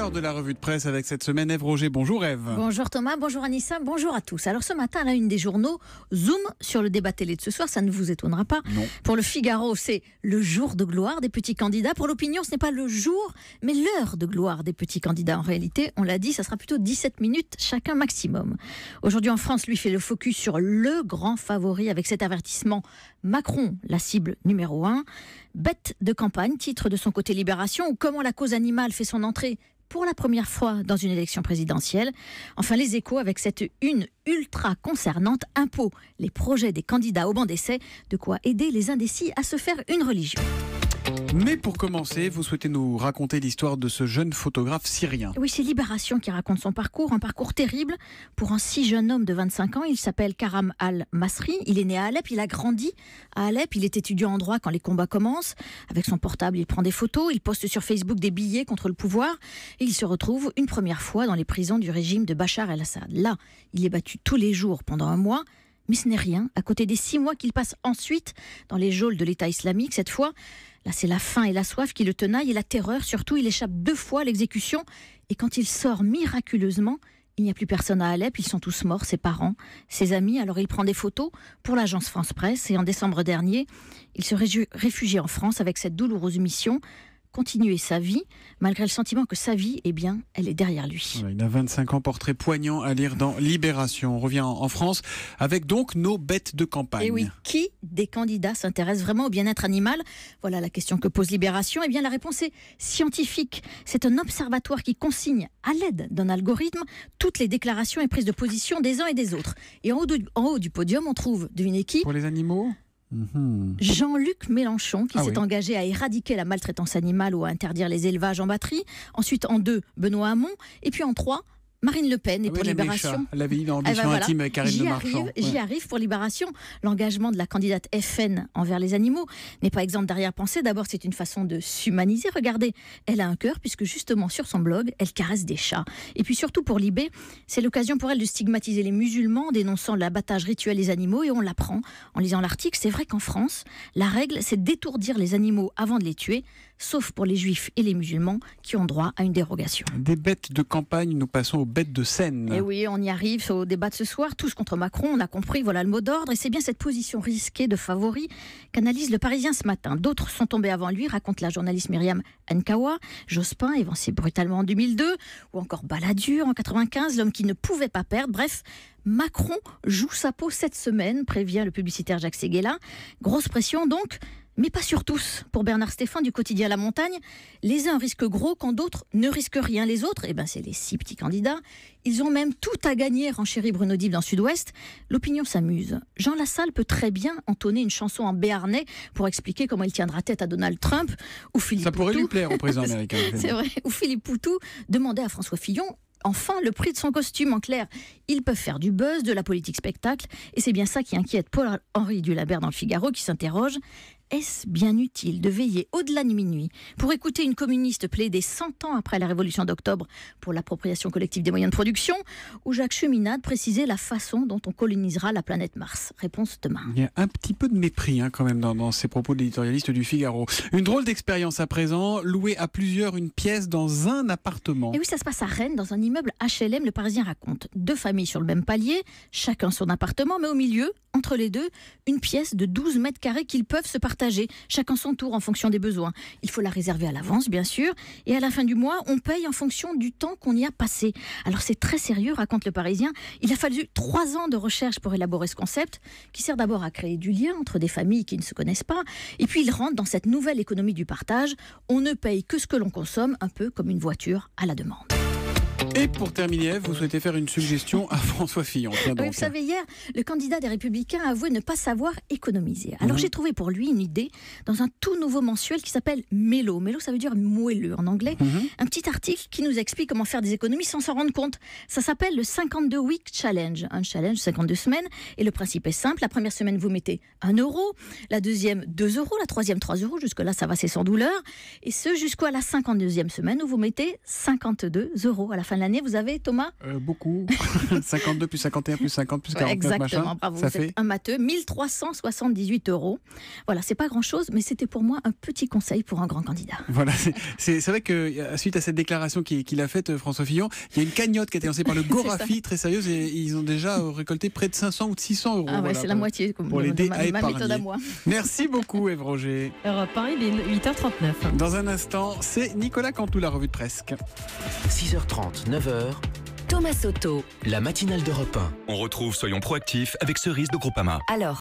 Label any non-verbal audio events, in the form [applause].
l'heure de la revue de presse avec cette semaine Eve Roger. Bonjour Eve. Bonjour Thomas, bonjour Anissa, bonjour à tous. Alors ce matin, à la une des journaux, zoom sur le débat télé de ce soir, ça ne vous étonnera pas. Pour le Figaro, c'est le jour de gloire des petits candidats. Pour l'opinion, ce n'est pas le jour, mais l'heure de gloire des petits candidats. En réalité, on l'a dit, ça sera plutôt 17 minutes chacun maximum. Aujourd'hui en France, lui fait le focus sur le grand favori avec cet avertissement Macron, la cible numéro 1. Bête de campagne, titre de son côté Libération, ou comment la cause animale fait son entrée pour la première fois dans une élection présidentielle. Enfin, les échos avec cette une ultra concernante impôt, les projets des candidats au banc d'essai, de quoi aider les indécis à se faire une religion. Mais pour commencer, vous souhaitez nous raconter l'histoire de ce jeune photographe syrien. Oui, c'est Libération qui raconte son parcours, un parcours terrible pour un si jeune homme de 25 ans. Il s'appelle Karam Al-Masri. Il est né à Alep, il a grandi à Alep. Il est étudiant en droit quand les combats commencent. Avec son portable, il prend des photos, il poste sur Facebook des billets contre le pouvoir et il se retrouve une première fois dans les prisons du régime de Bachar el-Assad. Là, il est battu tous les jours pendant un mois. Mais ce n'est rien, à côté des six mois qu'il passe ensuite dans les geôles de l'État islamique, cette fois, Là, c'est la faim et la soif qui le tenaillent et la terreur surtout. Il échappe deux fois à l'exécution et quand il sort miraculeusement, il n'y a plus personne à Alep, ils sont tous morts, ses parents, ses amis. Alors il prend des photos pour l'agence France Presse et en décembre dernier, il se réfugie en France avec cette douloureuse mission continuer sa vie, malgré le sentiment que sa vie, eh bien, elle est derrière lui. Il a 25 ans, portrait poignant à lire dans Libération. On revient en France avec donc nos bêtes de campagne. Et eh oui, qui des candidats s'intéresse vraiment au bien-être animal Voilà la question que pose Libération. Et eh bien, la réponse est scientifique. C'est un observatoire qui consigne, à l'aide d'un algorithme, toutes les déclarations et prises de position des uns et des autres. Et en haut du, podium, on trouve, devinez équipe Pour les animaux Mhm. Jean-Luc Mélenchon, qui ah s'est engagé à éradiquer la maltraitance animale ou à interdire les élevages en batterie. Ensuite, en deux, Benoît Hamon. Et puis en trois, Marine Le Pen et pour Libération. J'y arrive, pour Libération. L'engagement de la candidate FN envers les animaux n'est pas exemple d'arrière-pensée. D'abord, c'est une façon de s'humaniser. Regardez, elle a un cœur puisque justement sur son blog, elle caresse des chats. Et puis surtout pour Libé, c'est l'occasion pour elle de stigmatiser les musulmans, dénonçant l'abattage rituel des animaux. Et on l'apprend en lisant l'article. C'est vrai qu'en France, la règle, c'est d'étourdir les animaux avant de les tuer, sauf pour les juifs et les musulmans qui ont droit à une dérogation. Des bêtes de campagne, nous passons au bête de scène. Et eh oui, on y arrive au débat de ce soir, tous contre Macron, on a compris, voilà le mot d'ordre, et c'est bien cette position risquée de favori qu'analyse le Parisien ce matin. D'autres sont tombés avant lui, raconte la journaliste Myriam Nkawa. Jospin évancé brutalement en 2002, ou encore Balladur en 95, l'homme qui ne pouvait pas perdre, bref, Macron joue sa peau cette semaine, prévient le publicitaire Jacques Séguéla. Grosse pression donc mais pas sur tous. Pour Bernard Stéphane du quotidien La Montagne, les uns risquent gros quand d'autres ne risquent rien. Les autres, eh ben, c'est les six petits candidats. Ils ont même tout à gagner, En renchérit Bruno Dib dans Sud-Ouest. L'opinion s'amuse. Jean Lassalle peut très bien entonner une chanson en béarnais pour expliquer comment il tiendra tête à Donald Trump ou Philippe Ça pourrait lui plaire au président [laughs] américain. c'est Ou Philippe Poutou demandait à François Fillon enfin le prix de son costume. En clair, ils peuvent faire du buzz, de la politique spectacle, et c'est bien ça qui inquiète Paul-Henri Dulabert dans le Figaro, qui s'interroge est-ce bien utile de veiller au-delà de minuit pour écouter une communiste plaider 100 ans après la Révolution d'octobre pour l'appropriation collective des moyens de production ou Jacques Cheminade préciser la façon dont on colonisera la planète Mars Réponse demain. Il y a un petit peu de mépris hein, quand même dans, ces propos de l'éditorialiste du Figaro. Une drôle d'expérience à présent, louer à plusieurs une pièce dans un appartement. Et oui, ça se passe à Rennes, dans un immeuble HLM, le Parisien raconte. Deux familles sur le même palier, chacun son appartement, mais au milieu, entre les deux, une pièce de 12 mètres carrés qu'ils peuvent se partager chacun son tour en fonction des besoins. Il faut la réserver à l'avance, bien sûr, et à la fin du mois, on paye en fonction du temps qu'on y a passé. Alors c'est très sérieux, raconte le Parisien. Il a fallu trois ans de recherche pour élaborer ce concept, qui sert d'abord à créer du lien entre des familles qui ne se connaissent pas, et puis il rentre dans cette nouvelle économie du partage. On ne paye que ce que l'on consomme, un peu comme une voiture à la demande. Et pour terminer, vous souhaitez faire une suggestion à [laughs] François Fillon. vous savez, hier, le candidat des Républicains a avoué ne pas savoir économiser. Alors mhm. j'ai trouvé pour lui une idée dans un tout nouveau mensuel qui s'appelle Mélo. Mélo, ça veut dire moelleux en anglais. Mhm. Un petit article qui nous explique comment faire des économies sans s'en rendre compte. Ça s'appelle le 52 Week Challenge. Un challenge 52 semaines. Et le principe est simple. La première semaine, vous mettez 1 euro. La deuxième, 2 euros. La troisième, 3 euros. Jusque-là, ça va, c'est sans douleur. Et ce, jusqu'à la 52e semaine où vous mettez 52 euros à la fin l'année, vous avez, Thomas euh, Beaucoup. 52 [laughs] plus 51 plus 50 plus 40, Exactement, vous fait êtes un matheux. 1378 euros. Voilà, c'est pas grand-chose, mais c'était pour moi un petit conseil pour un grand candidat. Voilà, c'est vrai que euh, suite à cette déclaration qu'il a faite, euh, François Fillon, il y a une cagnotte qui a été lancée par le [laughs] Gorafi, très sérieuse, et ils ont déjà récolté près de 500 ou de 600 euros. Ah ouais, c'est la moitié pour l'aider à épargner. Ma à moi. [laughs] Merci beaucoup, Eve Roger. Europe 1, il est 8h39. Dans un instant, c'est Nicolas Cantou, la revue de presque. 6h30. 9h. Thomas Soto. La matinale d'Europe 1. On retrouve Soyons proactifs avec Cerise de Groupama. Alors.